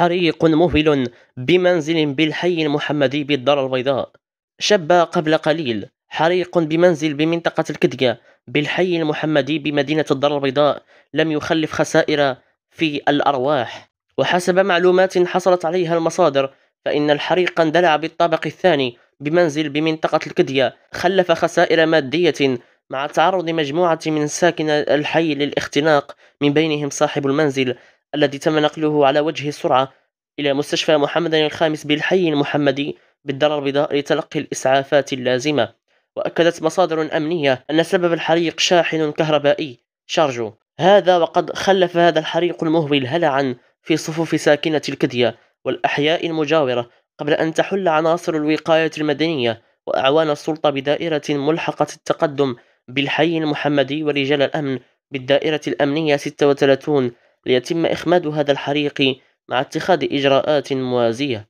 حريق مهول بمنزل بالحي المحمدي بالدار البيضاء شب قبل قليل حريق بمنزل بمنطقة الكدية بالحي المحمدي بمدينة الدار البيضاء لم يخلف خسائر في الأرواح وحسب معلومات حصلت عليها المصادر فإن الحريق اندلع بالطابق الثاني بمنزل بمنطقة الكدية خلف خسائر مادية مع تعرض مجموعة من ساكن الحي للاختناق من بينهم صاحب المنزل الذي تم نقله على وجه السرعة إلى مستشفى محمد الخامس بالحي المحمدي بالدار البيضاء لتلقي الإسعافات اللازمة وأكدت مصادر أمنية أن سبب الحريق شاحن كهربائي شارجو هذا وقد خلف هذا الحريق المهول هلعا في صفوف ساكنة الكدية والأحياء المجاورة قبل أن تحل عناصر الوقاية المدنية وأعوان السلطة بدائرة ملحقة التقدم بالحي المحمدي ورجال الأمن بالدائرة الأمنية 36 ليتم إخماد هذا الحريق مع اتخاذ إجراءات موازية